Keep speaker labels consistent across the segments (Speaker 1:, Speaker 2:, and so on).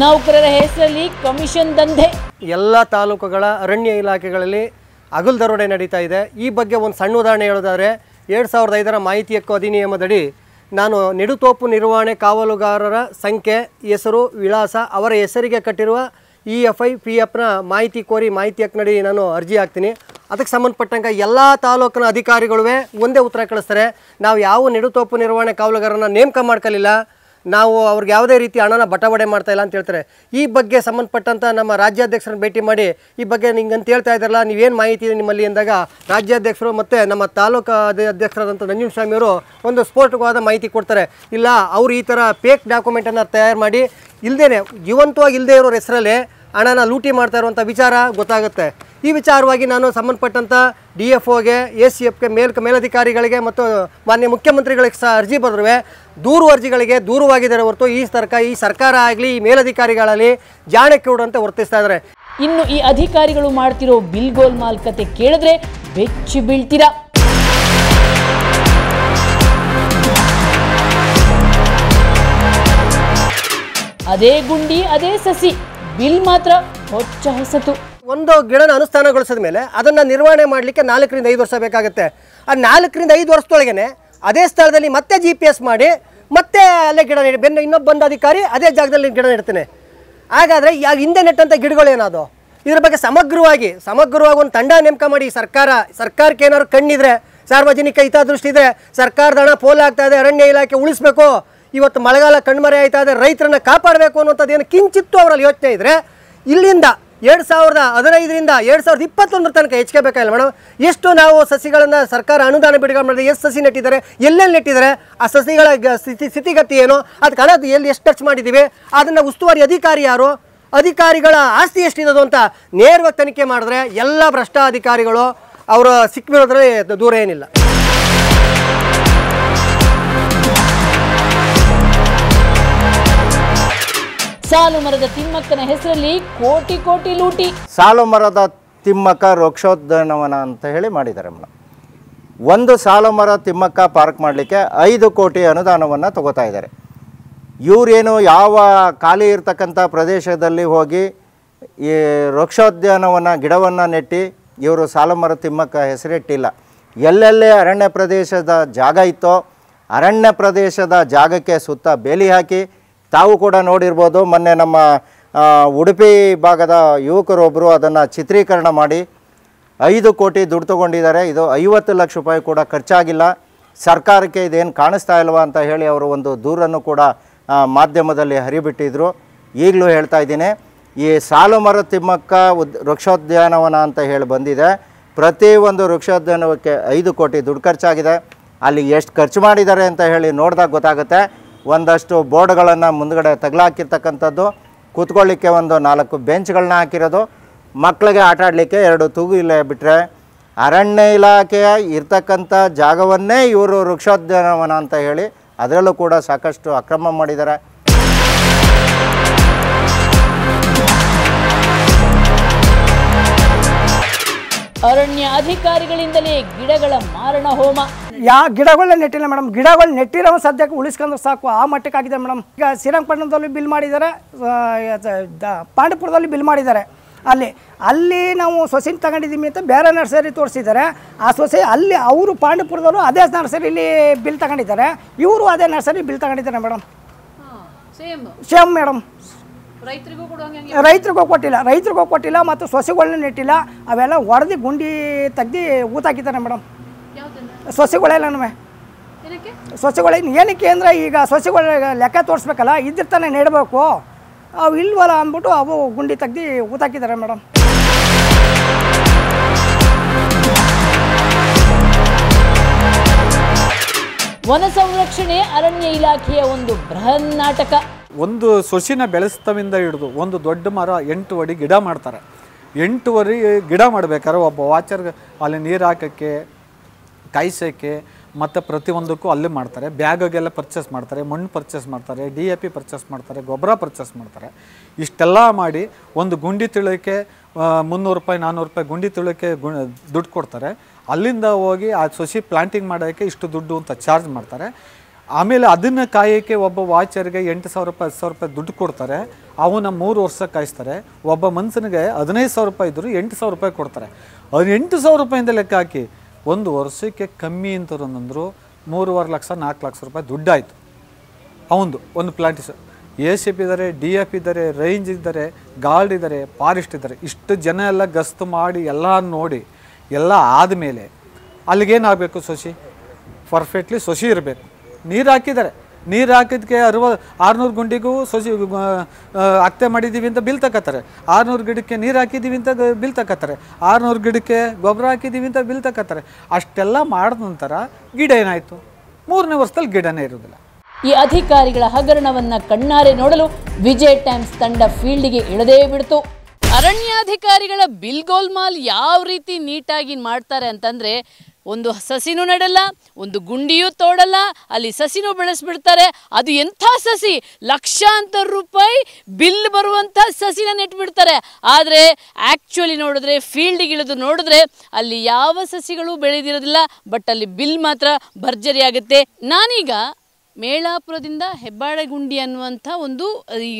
Speaker 1: ನೌಕರರ ಹೆಸರಲ್ಲಿ ಕಮಿಷನ್ ದಂಧೆ ಎಲ್ಲ ತಾಲೂಕುಗಳ ಅರಣ್ಯ ಇಲಾಖೆಗಳಲ್ಲಿ ಅಗುಲ್ ದರೋಡೆ ನಡೀತಾ ಇದೆ ಈ ಬಗ್ಗೆ ಒಂದು ಸಣ್ಣ ಉದಾಹರಣೆ ಹೇಳೋದಾದರೆ ಎರಡು ಸಾವಿರದ ಐದರ ಮಾಹಿತಿ ಹಕ್ಕು ಅಧಿನಿಯಮದಡಿ ನಾನು ನೆಡುತೋಪು ನಿರ್ವಹಣೆ ಕಾವಲುಗಾರರ ಸಂಖ್ಯೆ ಹೆಸರು ವಿಳಾಸ ಅವರ ಹೆಸರಿಗೆ ಕಟ್ಟಿರುವ ಇ ಎಫ್ ಐ ಪಿ ಎಫ್ನ ಮಾಹಿತಿ ಕೋರಿ ಮಾಹಿತಿ ಹಕ್ಕಿನಡಿ ನಾನು ಅರ್ಜಿ ಹಾಕ್ತೀನಿ ಅದಕ್ಕೆ ಸಂಬಂಧಪಟ್ಟಂಗೆ ಎಲ್ಲ ತಾಲೂಕಿನ ಅಧಿಕಾರಿಗಳುವೇ ಒಂದೇ ಉತ್ತರ ಕಳಿಸ್ತಾರೆ ನಾವು ಯಾವ ನೆಡುತೋಪು ನಿರ್ವಹಣೆ ಕಾವಲುಗಾರನ ನೇಮಕ ಮಾಡ್ಕೊಳ್ಳಿಲ್ಲ ನಾವು ಅವ್ರಿಗೆ ಯಾವುದೇ ರೀತಿ ಹಣನ ಬಟವಡೆ ಮಾಡ್ತಾ ಇಲ್ಲ ಅಂತ ಹೇಳ್ತಾರೆ ಈ ಬಗ್ಗೆ ಸಂಬಂಧಪಟ್ಟಂಥ ನಮ್ಮ ರಾಜ್ಯಾಧ್ಯಕ್ಷರನ್ನ ಭೇಟಿ ಮಾಡಿ ಈ ಬಗ್ಗೆ ನಿಂಗೆ ಅಂತ ಹೇಳ್ತಾ ಇದ್ದಾರಲ್ಲ ನೀವೇನು ಮಾಹಿತಿ ಇದೆ ನಿಮ್ಮಲ್ಲಿ ಅಂದಾಗ ರಾಜ್ಯಾಧ್ಯಕ್ಷರು ಮತ್ತು ನಮ್ಮ ತಾಲೂಕು ಅಧ್ಯಕ್ಷರಾದಂಥ ನಂಜುಸ್ವಾಮಿಯವರು ಒಂದು ಸ್ಫೋಟಕವಾದ ಮಾಹಿತಿ ಕೊಡ್ತಾರೆ ಇಲ್ಲ ಅವರು ಈ ಥರ ಫೇಕ್ ಡಾಕ್ಯುಮೆಂಟನ್ನು ತಯಾರು ಮಾಡಿ ಇಲ್ಲದೇ ಜೀವಂತವಾಗಿ ಇಲ್ಲದೇ ಇರೋರ ಹೆಸರಲ್ಲೇ ಹಣನ ಲೂಟಿ ಮಾಡ್ತಾ ಇರುವಂಥ ವಿಚಾರ ಗೊತ್ತಾಗುತ್ತೆ ಈ ವಿಚಾರವಾಗಿ ನಾನು ಸಂಬಂಧಪಟ್ಟಂಥ ಡಿ ಎಫ್ ಒಗೆ ಎ ಸಿ ಎಫ್ಗೆ ಮೇಲ್ ಮೇಲಧಿಕಾರಿಗಳಿಗೆ ಮತ್ತು ಮಾನ್ಯ ಮುಖ್ಯಮಂತ್ರಿಗಳಿಗೆ ಸಹ ಅರ್ಜಿ ಬರೆದ್ರೆ ದೂರು ಅರ್ಜಿಗಳಿಗೆ ದೂರವಾಗಿದ್ದಾರೆ ಹೊರತು ಈ ಸರ್ಕಾರ ಈ ಸರ್ಕಾರ ಆಗಲಿ ಈ ಮೇಲಧಿಕಾರಿಗಳಲ್ಲಿ ಅಂತ ವರ್ತಿಸ್ತಾ ಇದ್ದಾರೆ ಇನ್ನು ಈ ಅಧಿಕಾರಿಗಳು ಮಾಡ್ತಿರೋ ಬಿಲ್ಗೋಲ್ ಮಾಲ್ಕತೆ ಕೇಳಿದ್ರೆ
Speaker 2: ಬೆಚ್ಚಿ ಬೀಳ್ತೀರಾ
Speaker 1: ಅದೇ ಗುಂಡಿ ಅದೇ ಸಸಿ ಬಿಲ್ ಮಾತ್ರ ಹೊಚ್ಚ ಹೊಸತು ಒಂದು ಗಿಡನ ಅನುಷ್ಠಾನಗೊಳಿಸಿದ ಮೇಲೆ ಅದನ್ನು ನಿರ್ವಹಣೆ ಮಾಡಲಿಕ್ಕೆ ನಾಲ್ಕರಿಂದ ಐದು ವರ್ಷ ಬೇಕಾಗುತ್ತೆ ಆ ನಾಲ್ಕರಿಂದ ಐದು ವರ್ಷದೊಳಗೇನೆ ಅದೇ ಸ್ಥಳದಲ್ಲಿ ಮತ್ತೆ ಜಿ ಪಿ ಎಸ್ ಮಾಡಿ ಮತ್ತೆ ಅಲ್ಲೇ ಗಿಡ ನೆಡಿ ಬೆನ್ನ ಇನ್ನೊಬ್ಬ ಅಧಿಕಾರಿ ಅದೇ ಜಾಗದಲ್ಲಿ ಗಿಡ ನೆಡ್ತೇನೆ ಹಾಗಾದರೆ ಯಾವ ಹಿಂದೆ ನೆಟ್ಟಂಥ ಗಿಡಗಳೇನಾದೋ ಇದ್ರ ಬಗ್ಗೆ ಸಮಗ್ರವಾಗಿ ಸಮಗ್ರವಾಗಿ ಒಂದು ತಂಡ ನೇಮಕ ಮಾಡಿ ಸರ್ಕಾರ ಸರ್ಕಾರಕ್ಕೆ ಏನಾದ್ರು ಕಣ್ಣಿದ್ರೆ ಸಾರ್ವಜನಿಕ ಹಿತದೃಷ್ಟಿ ಇದ್ರೆ ಸರ್ಕಾರದ ಹಣ ಪೋಲಾಗ್ತಾ ಇದೆ ಅರಣ್ಯ ಇಲಾಖೆ ಉಳಿಸ್ಬೇಕು ಇವತ್ತು ಮಳೆಗಾಲ ಕಣ್ಮರೆ ಆಯ್ತಾ ಆದರೆ ರೈತರನ್ನ ಕಾಪಾಡಬೇಕು ಅನ್ನೋಂಥದ್ದು ಏನು ಕಿಂಚಿತ್ತು ಅವರಲ್ಲಿ ಯೋಚನೆ ಇದ್ದರೆ ಇಲ್ಲಿಂದ ಎರಡು ಸಾವಿರದ ಹದಿನೈದರಿಂದ ಎರಡು ಸಾವಿರದ ಇಪ್ಪತ್ತೊಂದರ ತನಕ ಹೆಚ್ಕೋಬೇಕಾಗಿಲ್ಲ ಮೇಡಮ್ ಎಷ್ಟು ನಾವು ಸಸಿಗಳನ್ನು ಸರ್ಕಾರ ಅನುದಾನ ಬಿಡುಗಡೆ ಮಾಡಿದೆ ಎಷ್ಟು ಸಸಿ ನೆಟ್ಟಿದ್ದಾರೆ ಎಲ್ಲೆಲ್ಲಿ ನೆಟ್ಟಿದ್ದಾರೆ ಆ ಸಸಿಗಳ ಸ್ಥಿತಿ ಸ್ಥಿತಿಗತಿ ಏನು ಅದಕ್ಕೆ ಹಣ ಎಲ್ಲಿ ಎಷ್ಟು ಖರ್ಚು ಮಾಡಿದ್ದೀವಿ ಅದನ್ನು ಉಸ್ತುವಾರಿ ಅಧಿಕಾರಿ ಯಾರು ಅಧಿಕಾರಿಗಳ ಆಸ್ತಿ ಎಷ್ಟಿರೋದು ಅಂತ ನೇರವಾಗಿ ತನಿಖೆ ಮಾಡಿದ್ರೆ ಎಲ್ಲ ಭ್ರಷ್ಟ ಅಧಿಕಾರಿಗಳು ಅವರು ಸಿಕ್ಕಿರೋದ್ರಲ್ಲಿ ದೂರ ಏನಿಲ್ಲ ಸಾಲು ಮರದ ತಿಮ್ಮಕ್ಕನ
Speaker 2: ಹೆಸರಲ್ಲಿ ಕೋಟಿ ಕೋಟಿ ಲೂಟಿ
Speaker 3: ಸಾಲು ಮರದ ತಿಮ್ಮಕ್ಕ ವೃಕ್ಷೋದ್ಯಾನವನ ಅಂತ ಹೇಳಿ ಮಾಡಿದ್ದಾರೆ ಮೇಡಮ್ ಒಂದು ಸಾಲು ಮರ ತಿಮ್ಮಕ್ಕ ಪಾರ್ಕ್ ಮಾಡಲಿಕ್ಕೆ ಐದು ಕೋಟಿ ಅನುದಾನವನ್ನು ತಗೋತಾ ಇದ್ದಾರೆ ಇವರೇನು ಯಾವ ಖಾಲಿ ಇರತಕ್ಕಂಥ ಪ್ರದೇಶದಲ್ಲಿ ಹೋಗಿ ಈ ವೃಕ್ಷೋದ್ಯಾನವನ್ನು ಗಿಡವನ್ನು ನೆಟ್ಟಿ ಇವರು ಮರ ತಿಮ್ಮಕ್ಕ ಹೆಸರಿಟ್ಟಿಲ್ಲ ಎಲ್ಲೆಲ್ಲೇ ಅರಣ್ಯ ಪ್ರದೇಶದ ಜಾಗ ಇತ್ತೋ ಅರಣ್ಯ ಪ್ರದೇಶದ ಜಾಗಕ್ಕೆ ಸುತ್ತ ಬೇಲಿ ಹಾಕಿ ತಾವು ಕೂಡ ನೋಡಿರ್ಬೋದು ಮೊನ್ನೆ ನಮ್ಮ ಉಡುಪಿ ಭಾಗದ ಯುವಕರೊಬ್ಬರು ಅದನ್ನು ಚಿತ್ರೀಕರಣ ಮಾಡಿ ಐದು ಕೋಟಿ ದುಡ್ಡು ತಗೊಂಡಿದ್ದಾರೆ ಇದು ಐವತ್ತು ಲಕ್ಷ ರೂಪಾಯಿ ಕೂಡ ಖರ್ಚಾಗಿಲ್ಲ ಸರ್ಕಾರಕ್ಕೆ ಇದೇನು ಕಾಣಿಸ್ತಾ ಇಲ್ವಾ ಅಂತ ಹೇಳಿ ಅವರು ಒಂದು ದೂರನ್ನು ಕೂಡ ಮಾಧ್ಯಮದಲ್ಲಿ ಹರಿಬಿಟ್ಟಿದ್ರು ಈಗಲೂ ಹೇಳ್ತಾ ಇದ್ದೀನಿ ಈ ಸಾಲು ಮರ ತಿಮ್ಮಕ್ಕ ಉದ್ ವೃಕ್ಷೋದ್ಯಾನವನ ಅಂತ ಹೇಳಿ ಬಂದಿದೆ ಪ್ರತಿಯೊಂದು ವೃಕ್ಷೋದ್ಯಾನವಕ್ಕೆ ಐದು ಕೋಟಿ ದುಡ್ಡು ಖರ್ಚಾಗಿದೆ ಅಲ್ಲಿ ಎಷ್ಟು ಖರ್ಚು ಮಾಡಿದ್ದಾರೆ ಅಂತ ಹೇಳಿ ನೋಡಿದಾಗ ಗೊತ್ತಾಗುತ್ತೆ ಒಂದಷ್ಟು ಬೋರ್ಡ್ಗಳನ್ನು ಮುಂದಗಡೆ ತಗಲಾಕಿರ್ತಕ್ಕಂಥದ್ದು ಕೂತ್ಕೊಳ್ಳಿಕ್ಕೆ ಒಂದು ನಾಲ್ಕು ಬೆಂಚ್ಗಳನ್ನ ಹಾಕಿರೋದು ಮಕ್ಕಳಿಗೆ ಆಟ ಆಡಲಿಕ್ಕೆ ಎರಡು ತೂಗು ಇಲ್ಲ ಬಿಟ್ಟರೆ ಅರಣ್ಯ ಇಲಾಖೆಯ ಇರ್ತಕ್ಕಂಥ ಜಾಗವನ್ನೇ ಇವರು ವೃಕ್ಷೋದ್ಯಾನವನ ಅಂತ ಹೇಳಿ ಅದರಲ್ಲೂ ಕೂಡ ಸಾಕಷ್ಟು ಅಕ್ರಮ ಮಾಡಿದ್ದಾರೆ
Speaker 2: ಅರಣ್ಯ ಅಧಿಕಾರಿಗಳಿಂದಲೇ ಗಿಡಗಳ ಮಾರಣ ಹೋಮ
Speaker 4: ಯಾವ ಗಿಡಗಳನ್ನ ನೆಟ್ಟಿಲ್ಲ ಮೇಡಮ್ ಗಿಡಗಳು ನೆಟ್ಟಿರೋ ಸದ್ಯಕ್ಕೆ ಉಳಿಸ್ಕೊಂಡು ಸಾಕು ಆ ಮಟ್ಟಕ್ಕಾಗಿದೆ ಮೇಡಮ್ ಈಗ ಶ್ರೀರಂಗಪಟ್ಟಣದಲ್ಲಿ ಬಿಲ್ ಮಾಡಿದ್ದಾರೆ ಪಾಂಡಪುರದಲ್ಲಿ ಬಿಲ್ ಮಾಡಿದ್ದಾರೆ ಅಲ್ಲಿ ಅಲ್ಲಿ ನಾವು ಸೊಸೆನ ತಗೊಂಡಿದ್ದೀವಿ ಅಂತ ಬೇರೆ ನರ್ಸರಿ ತೋರಿಸಿದ್ದಾರೆ ಆ ಸೊಸೆ ಅಲ್ಲಿ ಅವರು ಪಾಂಡಪುರದವರು ಅದೇ ನರ್ಸರಿಲಿ ಬಿಲ್ ತಗೊಂಡಿದ್ದಾರೆ ಇವರು ಅದೇ ನರ್ಸರಿ ಬಿಲ್ ತಗೊಂಡಿದ್ದಾರೆ ಮೇಡಮ್
Speaker 2: ಸೇಮ್ ಮೇಡಮ್ ರೈತರಿಗೂ
Speaker 4: ಕೊಟ್ಟಿಲ್ಲ ರೈತರಿಗೂ ಕೊಟ್ಟಿಲ್ಲ ಮತ್ತು ಸೊಸೆಗಳನ್ನ ನೆಟ್ಟಿಲ್ಲ ಅವೆಲ್ಲ ಹೊಡೆದು ಗುಂಡಿ ತೆಗ್ದು ಊತಾಕಿದ್ದಾರೆ ಮೇಡಮ್ ಸೊಸೆಗಳೆಲ್ಲ ನಮ್ಮೆ ಸೊಸೆಗಳ ಏನಕ್ಕೆ ಅಂದರೆ ಈಗ ಸೊಸೆಗೊಳೆ ಲೆಕ್ಕ ತೋರಿಸ್ಬೇಕಲ್ಲ ಇದ್ದಿರ್ತಾನೆ ನೆಡಬೇಕು ಅವು ಇಲ್ವಲ್ಲ ಅಂದ್ಬಿಟ್ಟು ಅವು ಗುಂಡಿ ತೆಗ್ದು ಊತಾಕಿದ್ದಾರೆ ಮೇಡಮ್ ವನ ಸಂರಕ್ಷಣೆ
Speaker 2: ಅರಣ್ಯ ಇಲಾಖೆಯ ಒಂದು ಬೃಹನ್ ನಾಟಕ
Speaker 5: ಒಂದು ಸೊಸಿನ ಬೆಳೆಸ್ತವಿಂದ ಹಿಡಿದು ಒಂದು ದೊಡ್ಡ ಮರ ಎಂಟು ಅಡಿ ಗಿಡ ಮಾಡ್ತಾರೆ ಎಂಟುವರೆ ಗಿಡ ಮಾಡ್ಬೇಕಾದ್ರೆ ಒಬ್ಬ ವಾಚರ್ ಅಲ್ಲಿ ನೀರು ಹಾಕೋಕ್ಕೆ ಕಾಯಿಸೋಕ್ಕೆ ಮತ್ತು ಪ್ರತಿಯೊಂದಕ್ಕೂ ಅಲ್ಲೇ ಮಾಡ್ತಾರೆ ಬ್ಯಾಗಗೆಲ್ಲ ಪರ್ಚೇಸ್ ಮಾಡ್ತಾರೆ ಮಣ್ಣು ಪರ್ಚೇಸ್ ಮಾಡ್ತಾರೆ ಡಿ ಎ ಪಿ ಪರ್ಚೇಸ್ ಮಾಡ್ತಾರೆ ಗೊಬ್ಬರ ಪರ್ಚೇಸ್ ಮಾಡ್ತಾರೆ ಇಷ್ಟೆಲ್ಲ ಮಾಡಿ ಒಂದು ಗುಂಡಿ ತಿಳೋಕ್ಕೆ ಮುನ್ನೂರು ರೂಪಾಯಿ ನಾನ್ನೂರು ರೂಪಾಯಿ ಗುಂಡಿ ತಿಳೋಕ್ಕೆ ಗು ದುಡ್ಡು ಕೊಡ್ತಾರೆ ಅಲ್ಲಿಂದ ಹೋಗಿ ಆ ಸಸಿ ಪ್ಲಾಂಟಿಂಗ್ ಮಾಡೋಕ್ಕೆ ಇಷ್ಟು ದುಡ್ಡು ಅಂತ ಚಾರ್ಜ್ ಮಾಡ್ತಾರೆ ಆಮೇಲೆ ಅದನ್ನು ಕಾಯೋಕ್ಕೆ ಒಬ್ಬ ವಾಚರ್ಗೆ ಎಂಟು ಸಾವಿರ ರೂಪಾಯಿ ಹತ್ತು ಸಾವಿರ ರೂಪಾಯಿ ದುಡ್ಡು ಕೊಡ್ತಾರೆ ಅವನ್ನ ಮೂರು ವರ್ಷ ಕಾಯಿಸ್ತಾರೆ ಒಬ್ಬ ಮನುಷ್ಯನಿಗೆ ಹದಿನೈದು ಸಾವಿರ ರೂಪಾಯಿ ಇದ್ದರೂ ಎಂಟು ಸಾವಿರ ರೂಪಾಯಿ ಕೊಡ್ತಾರೆ ಅದು ಎಂಟು ಸಾವಿರ ರೂಪಾಯಿಂದ ಲೆಕ್ಕ ಹಾಕಿ ಒಂದು ವರ್ಷಕ್ಕೆ ಕಮ್ಮಿ ಅಂತ ಅಂದರು ಮೂರುವರೆ ಲಕ್ಷ ನಾಲ್ಕು ಲಕ್ಷ ರೂಪಾಯಿ ದುಡ್ಡಾಯಿತು ಅವಂದು ಒಂದು ಪ್ಲಾಂಟಿಸ್ ಎ ಸಿ ಪಿ ಇದ್ದಾರೆ ಡಿ ಎಫ್ ಇದ್ದಾರೆ ರೇಂಜ್ ಇದ್ದಾರೆ ಗಾರ್ಡ್ ಇದ್ದಾರೆ ಫಾರೆಸ್ಟ್ ಇದ್ದಾರೆ ಇಷ್ಟು ಜನ ಎಲ್ಲ ಗಸ್ತು ಮಾಡಿ ಎಲ್ಲ ನೋಡಿ ಎಲ್ಲ ಆದಮೇಲೆ ಅಲ್ಲಿಗೇನಾಗಬೇಕು ಸೊಸಿ ಪರ್ಫೆಕ್ಟ್ಲಿ ಸೊಸಿ ಇರಬೇಕು ನೀರು ಹಾಕಿದ್ದಾರೆ ನೀರು ಹಾಕಿದ್ಕೆ ಅರುವ ಆರುನೂರು ಗುಂಡಿಗೂ ಸೊಸಿ ಅತ್ತೆ ಮಾಡಿದ್ದೀವಿ ಅಂತ ಬಿಲ್ ತಕತ್ತಾರೆ ಆರುನೂರು ಗಿಡಕ್ಕೆ ನೀರು ಹಾಕಿದ್ದೀವಿ ಅಂತ ಬಿಲ್ ತಕತ್ತಾರೆ ಆರುನೂರು ಗಿಡಕ್ಕೆ ಗೊಬ್ಬರ ಹಾಕಿದ್ದೀವಿ ಅಂತ ಬಿಲ್ ತಕತ್ತಾರೆ ಅಷ್ಟೆಲ್ಲ ಮಾಡಿದ ನಂತರ ಗಿಡ ಏನಾಯಿತು ಮೂರನೇ ವರ್ಷದಲ್ಲಿ ಗಿಡನೇ ಇರೋದಿಲ್ಲ
Speaker 2: ಈ ಅಧಿಕಾರಿಗಳ ಹಗರಣವನ್ನು ಕಣ್ಣಾರೆ ನೋಡಲು ವಿಜಯ್ ಟೈಮ್ಸ್ ತಂಡ ಫೀಲ್ಡ್ಗೆ ಇಳದೇ ಬಿಡ್ತು ಅರಣ್ಯಾಧಿಕಾರಿಗಳ ಬಿಲ್ ಮಾಲ್ ಯಾವ ರೀತಿ ನೀಟಾಗಿ ಮಾಡ್ತಾರೆ ಅಂತಂದ್ರೆ ಒಂದು ಸಸಿನೂ ನೆಡಲ್ಲ ಒಂದು ಗುಂಡಿಯೂ ತೋಡಲ್ಲ ಅಲ್ಲಿ ಸಸಿನೂ ಬೆಳೆಸ್ಬಿಡ್ತಾರೆ ಅದು ಎಂಥ ಸಸಿ ಲಕ್ಷಾಂತರ ರೂಪಾಯಿ ಬಿಲ್ ಬರುವಂಥ ಸಸಿನ ನೆಟ್ಬಿಡ್ತಾರೆ ಆದರೆ ಆ್ಯಕ್ಚುಲಿ ನೋಡಿದ್ರೆ ಫೀಲ್ಡಿಗೆ ಇಳಿದು ನೋಡಿದ್ರೆ ಅಲ್ಲಿ ಯಾವ ಸಸಿಗಳು ಬೆಳೆದಿರೋದಿಲ್ಲ ಬಟ್ ಅಲ್ಲಿ ಬಿಲ್ ಮಾತ್ರ ಭರ್ಜರಿ ಆಗುತ್ತೆ ನಾನೀಗ ಮೇಳಾಪುರದಿಂದ ಗುಂಡಿ ಅನ್ನುವಂಥ ಒಂದು ಈ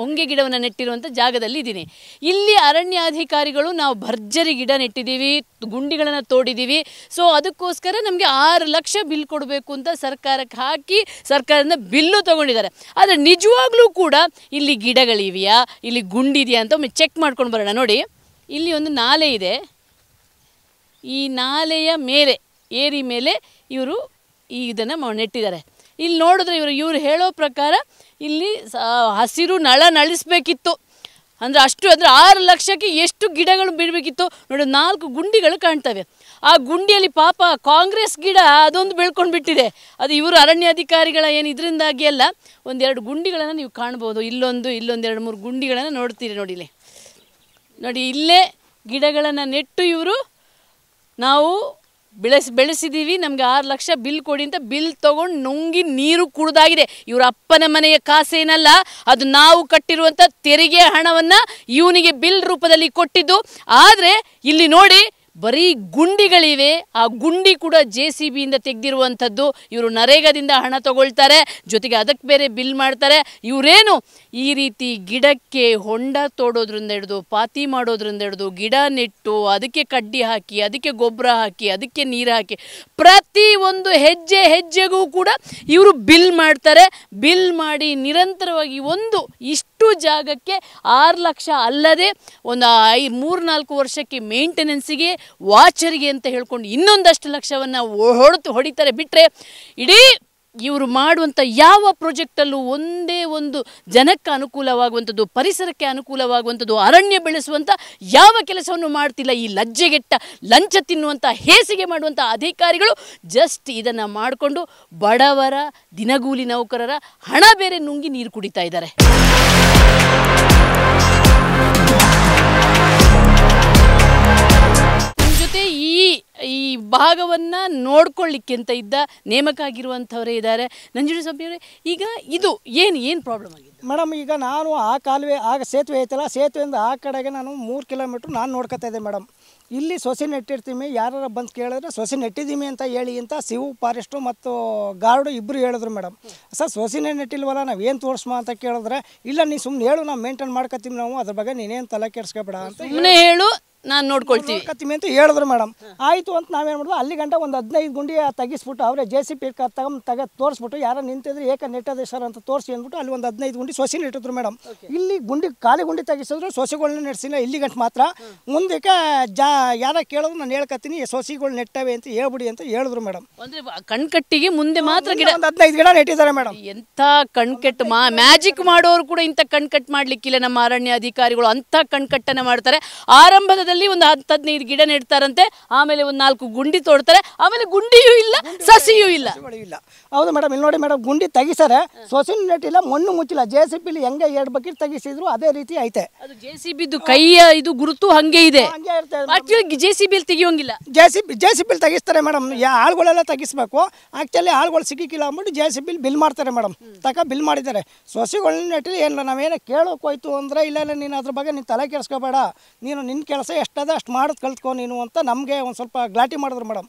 Speaker 2: ಹೊಂಗೆ ಗಿಡವನ್ನು ನೆಟ್ಟಿರುವಂಥ ಜಾಗದಲ್ಲಿ ಇದ್ದೀನಿ ಇಲ್ಲಿ ಅರಣ್ಯಾಧಿಕಾರಿಗಳು ನಾವು ಭರ್ಜರಿ ಗಿಡ ನೆಟ್ಟಿದ್ದೀವಿ ಗುಂಡಿಗಳನ್ನು ತೋಡಿದ್ದೀವಿ ಸೊ ಅದಕ್ಕೋಸ್ಕರ ನಮಗೆ ಆರು ಲಕ್ಷ ಬಿಲ್ ಕೊಡಬೇಕು ಅಂತ ಸರ್ಕಾರಕ್ಕೆ ಹಾಕಿ ಸರ್ಕಾರದಿಂದ ಬಿಲ್ಲು ತಗೊಂಡಿದ್ದಾರೆ ಆದರೆ ನಿಜವಾಗ್ಲೂ ಕೂಡ ಇಲ್ಲಿ ಗಿಡಗಳಿವೆಯಾ ಇಲ್ಲಿ ಗುಂಡಿ ಇದೆಯಾ ಅಂತ ಒಮ್ಮೆ ಚೆಕ್ ಮಾಡ್ಕೊಂಡು ಬರೋಣ ನೋಡಿ ಇಲ್ಲಿ ಒಂದು ನಾಲೆ ಇದೆ ಈ ನಾಲೆಯ ಮೇಲೆ ಏರಿ ಮೇಲೆ ಇವರು ಈ ಇದನ್ನು ನೆಟ್ಟಿದ್ದಾರೆ ಇಲ್ಲಿ ನೋಡಿದ್ರೆ ಇವರು ಇವರು ಹೇಳೋ ಪ್ರಕಾರ ಇಲ್ಲಿ ಹಸಿರು ನಳ ನಳಿಸಬೇಕಿತ್ತು ಅಂದರೆ ಅಷ್ಟು ಅಂದರೆ ಆರು ಲಕ್ಷಕ್ಕೆ ಎಷ್ಟು ಗಿಡಗಳು ಬಿಡಬೇಕಿತ್ತು ನೋಡಿ ನಾಲ್ಕು ಗುಂಡಿಗಳು ಕಾಣ್ತವೆ ಆ ಗುಂಡಿಯಲ್ಲಿ ಪಾಪ ಕಾಂಗ್ರೆಸ್ ಗಿಡ ಅದೊಂದು ಬೆಳ್ಕೊಂಡು ಬಿಟ್ಟಿದೆ ಅದು ಇವರು ಅರಣ್ಯಾಧಿಕಾರಿಗಳ ಏನು ಇದರಿಂದಾಗಿ ಅಲ್ಲ ಒಂದೆರಡು ಗುಂಡಿಗಳನ್ನು ನೀವು ಕಾಣ್ಬೋದು ಇಲ್ಲೊಂದು ಇಲ್ಲೊಂದು ಎರಡು ಮೂರು ಗುಂಡಿಗಳನ್ನು ನೋಡ್ತೀರಿ ನೋಡಿ ಇಲ್ಲಿ ನೋಡಿ ಇಲ್ಲೇ ಗಿಡಗಳನ್ನು ನೆಟ್ಟು ಇವರು ನಾವು ಬೆಳೆಸಿ ಬೆಳೆಸಿದ್ದೀವಿ ನಮಗೆ ಆರು ಲಕ್ಷ ಬಿಲ್ ಕೊಡಿ ಅಂತ ಬಿಲ್ ತಗೊಂಡು ನುಂಗಿ ನೀರು ಕುಡಿದಾಗಿದೆ ಇವರ ಅಪ್ಪನ ಮನೆಯ ಕಾಸೇನಲ್ಲ ಅದು ನಾವು ಕಟ್ಟಿರುವಂಥ ತೆರಿಗೆ ಹಣವನ್ನು ಇವನಿಗೆ ಬಿಲ್ ರೂಪದಲ್ಲಿ ಕೊಟ್ಟಿದ್ದು ಆದರೆ ಇಲ್ಲಿ ನೋಡಿ ಬರೀ ಗುಂಡಿಗಳಿವೆ ಆ ಗುಂಡಿ ಕೂಡ ಜೆ ಸಿ ಬಿಯಿಂದ ತೆಗೆದಿರುವಂಥದ್ದು ಇವರು ನರೇಗಾದಿಂದ ಹಣ ತಗೊಳ್ತಾರೆ ಜೊತೆಗೆ ಅದಕ್ಕೆ ಬೇರೆ ಬಿಲ್ ಮಾಡ್ತಾರೆ ಇವರೇನು ಈ ರೀತಿ ಗಿಡಕ್ಕೆ ಹೊಂಡ ತೋಡೋದ್ರಿಂದ ಹಿಡಿದು ಪಾತಿ ಮಾಡೋದ್ರಿಂದ ಹಿಡಿದು ಗಿಡ ನೆಟ್ಟು ಅದಕ್ಕೆ ಕಡ್ಡಿ ಹಾಕಿ ಅದಕ್ಕೆ ಗೊಬ್ಬರ ಹಾಕಿ ಅದಕ್ಕೆ ನೀರು ಹಾಕಿ ಪ್ರ ಪ್ರತಿ ಒಂದು ಹೆಜ್ಜೆ ಹೆಜ್ಜೆಗೂ ಕೂಡ ಇವರು ಬಿಲ್ ಮಾಡ್ತಾರೆ ಬಿಲ್ ಮಾಡಿ ನಿರಂತರವಾಗಿ ಒಂದು ಇಷ್ಟು ಜಾಗಕ್ಕೆ ಆರು ಲಕ್ಷ ಅಲ್ಲದೆ ಒಂದು ಐ ನಾಲ್ಕು ವರ್ಷಕ್ಕೆ ಮೇಂಟೆನೆನ್ಸಿಗೆ ವಾಚರಿಗೆ ಅಂತ ಹೇಳ್ಕೊಂಡು ಇನ್ನೊಂದಷ್ಟು ಲಕ್ಷವನ್ನು ಹೊಡೆತು ಹೊಡಿತಾರೆ ಬಿಟ್ಟರೆ ಇಡೀ ಇವರು ಮಾಡುವಂಥ ಯಾವ ಪ್ರಾಜೆಕ್ಟಲ್ಲೂ ಒಂದೇ ಒಂದು ಜನಕ್ಕೆ ಅನುಕೂಲವಾಗುವಂಥದ್ದು ಪರಿಸರಕ್ಕೆ ಅನುಕೂಲವಾಗುವಂಥದ್ದು ಅರಣ್ಯ ಬೆಳೆಸುವಂಥ ಯಾವ ಕೆಲಸವನ್ನು ಮಾಡ್ತಿಲ್ಲ ಈ ಲಜ್ಜೆಗೆಟ್ಟ ಲಂಚ ತಿನ್ನುವಂಥ ಹೇಸಿಗೆ ಮಾಡುವಂಥ ಅಧಿಕಾರಿಗಳು ಜಸ್ಟ್ ಇದನ್ನು ಮಾಡಿಕೊಂಡು ಬಡವರ ದಿನಗೂಲಿ ನೌಕರರ ಹಣ ಬೇರೆ ನುಂಗಿ ನೀರು ಕುಡಿತಾ ಇದ್ದಾರೆ ಭಾಗವನ್ನು ಅಂತ ಇದ್ದ ನೇಮಕ ಆಗಿರುವಂಥವರೇ ಇದ್ದಾರೆ ನಂಜುಡಿ ಸಭೆಯವರೇ ಈಗ ಇದು ಏನು ಏನು ಪ್ರಾಬ್ಲಮ್
Speaker 4: ಆಗಿದೆ ಮೇಡಮ್ ಈಗ ನಾನು ಆ ಕಾಲುವೆ ಆಗ ಸೇತುವೆ ಐತಲ್ಲ ಸೇತುವೆಯಿಂದ ಆ ಕಡೆಗೆ ನಾನು ಮೂರು ಕಿಲೋಮೀಟ್ರ್ ನಾನು ನೋಡ್ಕೊತಾ ಇದ್ದೆ ಮೇಡಮ್ ಇಲ್ಲಿ ಸೊಸೆ ನೆಟ್ಟಿರ್ತೀವಿ ಯಾರು ಬಂದು ಕೇಳಿದ್ರೆ ಸೊಸೆ ನೆಟ್ಟಿದ್ದೀವಿ ಅಂತ ಹೇಳಿ ಅಂತ ಸಿವು ಫಾರೆಸ್ಟು ಮತ್ತು ಗಾರ್ಡು ಇಬ್ಬರು ಹೇಳಿದ್ರು ಮೇಡಮ್ ಸರ್ ಸೊಸೆನೇ ನೆಟ್ಟಿಲ್ವಲ್ಲ ನಾವು ಏನು ತೋರಿಸ್ಮ ಅಂತ ಕೇಳಿದ್ರೆ ಇಲ್ಲ ನೀನು ಸುಮ್ಮನೆ ಹೇಳು ನಾವು ಮೇಂಟೈನ್ ಮಾಡ್ಕೊತೀವಿ ನಾವು ಅದ್ರ ಬಗ್ಗೆ ನೀನೇನು ತಲೆ ಕೆಡಿಸ್ಕೊಬೇಡ ಅಂತ ಸುಮ್ಮನೆ ಹೇಳು ನಾನು ನೋಡ್ಕೊಳ್ತೀವಿ ಕತ್ತಿಮಿ ಅಂತ ಹೇಳಿದ್ರು ಮೇಡಮ್ ಆಯಿತು ಅಂತ ನಾವೇನು ಮಾಡಿದ್ವಿ ಅಲ್ಲಿ ಗಂಟ ಒಂದು ಹದಿನೈದು ಗುಂಡಿ ತೆಗಿಸ್ಬಿಟ್ಟು ಅವರೇ ಜೆ ಸಿ ಪಿ ತಗೊಂಡು ತಗ ತೋರಿಸ್ಬಿಟ್ಟು ಯಾರು ನಿಂತಿದ್ರೆ ಏಕ ಸರ್ ಅಂತ ತೋರಿಸಿ ಅಂದ್ಬಿಟ್ಟು ಅಲ್ಲಿ ಒಂದು ಹದಿನೈದು ಗುಂಡಿ ಸೊಸೆ ನೆಟ್ಟಿದ್ರು ಮೇಡಮ್ ಇಲ್ಲಿ ಗುಂಡಿ ಖಾಲಿ ಗುಂಡಿ ತೆಗಿಸಿದ್ರು ಸೊಸೆಗಳನ್ನ ನೆಡ್ಸಿಲ್ಲ ಇಲ್ಲಿ ಗಂಟೆ ಮಾತ್ರ ಮುಂದಕ್ಕೆ ಜಾ ಯಾರ ಕೇಳಿದ್ರು ನಾನು ಹೇಳ್ಕತ್ತೀನಿ ಸೊಸೆಗಳು ನೆಟ್ಟವೆ ಅಂತ ಹೇಳ್ಬಿಡಿ ಅಂತ ಹೇಳಿದ್ರು ಮೇಡಮ್
Speaker 2: ಅಂದ್ರೆ ಕಣ್ಕಟ್ಟಿಗೆ ಮುಂದೆ ಮಾತ್ರ ಗಿಡ ಒಂದು ಹದಿನೈದು ಗಿಡ ನೆಟ್ಟಿದ್ದಾರೆ ಮೇಡಮ್ ಎಂಥ ಕಣ್ಕಟ್ಟು ಮಾ ಮ್ಯಾಜಿಕ್ ಮಾಡೋರು ಕೂಡ ಇಂಥ ಕಣ್ಕಟ್ಟು ಮಾಡಲಿಕ್ಕಿಲ್ಲ ನಮ್ಮ ಅರಣ್ಯ ಅಧಿಕಾರಿಗಳು ಅಂಥ ಕಣ್ಕಟ್ಟನ್ನು ಮಾಡ್ತಾರೆ ಆರಂಭದ ಮಧ್ಯದಲ್ಲಿ ಒಂದು ಹತ್ತು ಹದಿನೈದು ಗಿಡ ನೆಡ್ತಾರಂತೆ ಆಮೇಲೆ ಒಂದು
Speaker 4: ನಾಲ್ಕು ಗುಂಡಿ ತೋಡ್ತಾರೆ ಆಮೇಲೆ ಗುಂಡಿಯೂ ಇಲ್ಲ ಸಸಿಯೂ ಇಲ್ಲ ಹೌದು ಮೇಡಮ್ ಇಲ್ಲಿ ನೋಡಿ ಮೇಡಮ್ ಗುಂಡಿ ತೆಗಿಸಾರೆ ಸೊಸಿನ ನೆಟ್ಟಿಲ್ಲ ಮಣ್ಣು ಮುಚ್ಚಿಲ್ಲ ಜೆ ಸಿ ಬಿಲಿ ಹೆಂಗೆ ಎರಡು ಬಕೆಟ್ ತೆಗಿಸಿದ್ರು ಅದೇ ರೀತಿ ಐತೆ
Speaker 2: ಅದು ಜೆ ಸಿ ಬಿದ್ದು ಕೈಯ ಇದು
Speaker 4: ಗುರುತು ಹಂಗೆ ಇದೆ ಜೆ ಸಿ ಬಿಲ್ ತೆಗಿಯೋಂಗಿಲ್ಲ J C B J C bill ತೆಗಿಸ್ತಾರೆ ಮೇಡಮ್ ಆಳುಗಳೆಲ್ಲ ತೆಗಿಸ್ಬೇಕು ಆಕ್ಚುಲಿ ಆಳುಗಳು ಸಿಕ್ಕಿಲ್ಲ ಅಂದ್ಬಿಟ್ಟು ಜೆ ಸಿ ಬಿಲ್ ಬಿಲ್ ಮಾಡ್ತಾರೆ ಮೇಡಮ್ ತಕ ಬಿಲ್ ಮಾಡಿದ್ದಾರೆ ಸೊಸಿಗಳನ್ನ ನೆಟ್ಟಿಲ್ಲ ಏನಿಲ್ಲ ನಾವೇನೋ ಕೇಳೋಕೋಯ್ತು ಅಂದರೆ ಇಲ್ಲ ಇಲ್ಲ ನೀನು ಅದ್ರ ಬಗ್ಗೆ ನೀನು ತಲೆ ಕೆಡಿಸ್ಕೋಬೇಡ ನೀನು ನಿನ್ನ ಕೆಲಸ ಎಷ್ಟದ ಅಷ್ಟು ಮಾಡೋದು ಕಲ್ತ್ಕೊ ನೀನು ಅಂತ ನಮಗೆ ಒಂದು ಸ್ವಲ್ಪ ಗ್ಲಾಟಿ ಮಾಡಿದ್ರು ಮೇಡಮ್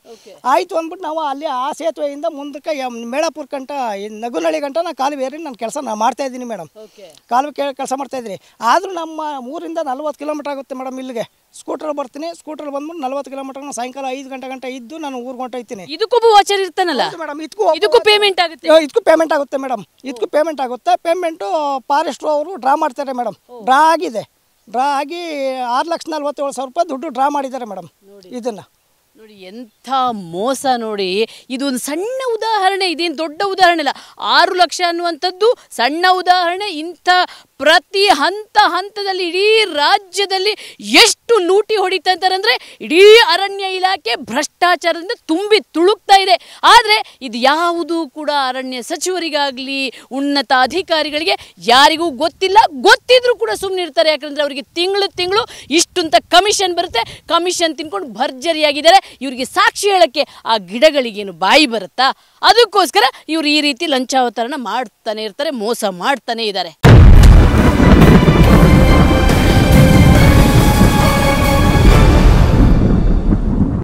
Speaker 4: ಆಯಿತು ಅಂದ್ಬಿಟ್ಟು ನಾವು ಅಲ್ಲಿ ಆ ಸೇತುವೆಯಿಂದ ಮುಂದಕ್ಕೆ ಮೇಳಾಪುರ ಕಂಟ ನಗುನಳ್ಳಿ ಗಂಟ ನಾನು ಕಾಲುವೆ ಏರಿ ನನ್ನ ಕೆಲಸ ನಾನು ಇದ್ದೀನಿ ಮೇಡಮ್ ಕಾಲುವೆ ಕೆಲಸ ಇದ್ದೀನಿ ಆದರೂ ನಮ್ಮ ಊರಿಂದ ನಲ್ವತ್ತು ಕಿಲೋಮೀಟರ್ ಆಗುತ್ತೆ ಮೇಡಮ್ ಇಲ್ಲಿಗೆ ಸ್ಕೂಟ್ರಲ್ಲಿ ಬರ್ತೀನಿ ಸ್ಕೂಟ್ರಲ್ಲಿ ಬಂದ್ಬಿಟ್ಟು ನಲ್ವತ್ತು ಕಿಲೋಮೀಟರ್ ನಾನು ಸಾಯಂಕಾಲ ಐದು ಗಂಟೆ ಗಂಟೆ ಇದ್ದು ನಾನು ಊರಿಗೆ ಹೊಂಟೋಯ್ತೀನಿ ಇದಕ್ಕೂ ವಾಚರ್ ಇರ್ತಾನಲ್ಲ ಮೇಡಮ್ ಇದಕ್ಕೂ ಇದಕ್ಕೂ ಪೇಮೆಂಟ್ ಆಗುತ್ತೆ ಇದಕ್ಕೂ ಪೇಮೆಂಟ್ ಆಗುತ್ತೆ ಮೇಡಮ್ ಇದಕ್ಕೂ ಪೇಮೆಂಟ್ ಆಗುತ್ತೆ ಪೇಮೆಂಟು ಫಾರೆಸ್ಟ್ರು ಅವರು ಡ್ರಾ ಮಾಡ್ತಾರೆ ಮೇಡಮ್ ಡ್ರಾ ಆಗಿದೆ ಡ್ರಾ ಆಗಿ ಆರು ಲಕ್ಷ ನಲ್ವತ್ತೇಳು ಸಾವಿರ ರೂಪಾಯಿ ದುಡ್ಡು ಡ್ರಾ ಮಾಡಿದ್ದಾರೆ ಮೇಡಮ್ ಇದನ್ನು
Speaker 2: ನೋಡಿ ಎಂಥ
Speaker 4: ಮೋಸ ನೋಡಿ ಇದು ಒಂದು ಸಣ್ಣ ಉದಾಹರಣೆ ಇದೇನು ದೊಡ್ಡ ಉದಾಹರಣೆ ಇಲ್ಲ
Speaker 2: ಆರು ಲಕ್ಷ ಅನ್ನುವಂಥದ್ದು ಸಣ್ಣ ಉದಾಹರಣೆ ಇಂಥ ಪ್ರತಿ ಹಂತ ಹಂತದಲ್ಲಿ ಇಡೀ ರಾಜ್ಯದಲ್ಲಿ ಎಷ್ಟು ಲೂಟಿ ಹೊಡಿತಾ ಇದ್ದಾರೆ ಅಂದರೆ ಇಡೀ ಅರಣ್ಯ ಇಲಾಖೆ ಭ್ರಷ್ಟಾಚಾರದಿಂದ ತುಂಬಿ ತುಳುಕ್ತಾ ಇದೆ ಆದರೆ ಇದು ಯಾವುದೂ ಕೂಡ ಅರಣ್ಯ ಸಚಿವರಿಗಾಗಲಿ ಉನ್ನತ ಅಧಿಕಾರಿಗಳಿಗೆ ಯಾರಿಗೂ ಗೊತ್ತಿಲ್ಲ ಗೊತ್ತಿದ್ರೂ ಕೂಡ ಸುಮ್ಮನೆ ಇರ್ತಾರೆ ಯಾಕಂದರೆ ಅವರಿಗೆ ತಿಂಗಳು ತಿಂಗಳು ಇಷ್ಟು ಅಂತ ಕಮಿಷನ್ ಬರುತ್ತೆ ಕಮಿಷನ್ ತಿನ್ಕೊಂಡು ಭರ್ಜರಿಯಾಗಿದ್ದಾರೆ ಇವರಿಗೆ ಸಾಕ್ಷಿ ಹೇಳೋಕ್ಕೆ ಆ ಗಿಡಗಳಿಗೇನು ಬಾಯಿ ಬರುತ್ತಾ ಅದಕ್ಕೋಸ್ಕರ ಇವರು ಈ ರೀತಿ ಲಂಚಾವತರಣ ಮಾಡ್ತಾನೆ ಇರ್ತಾರೆ ಮೋಸ ಮಾಡ್ತಾನೆ ಇದ್ದಾರೆ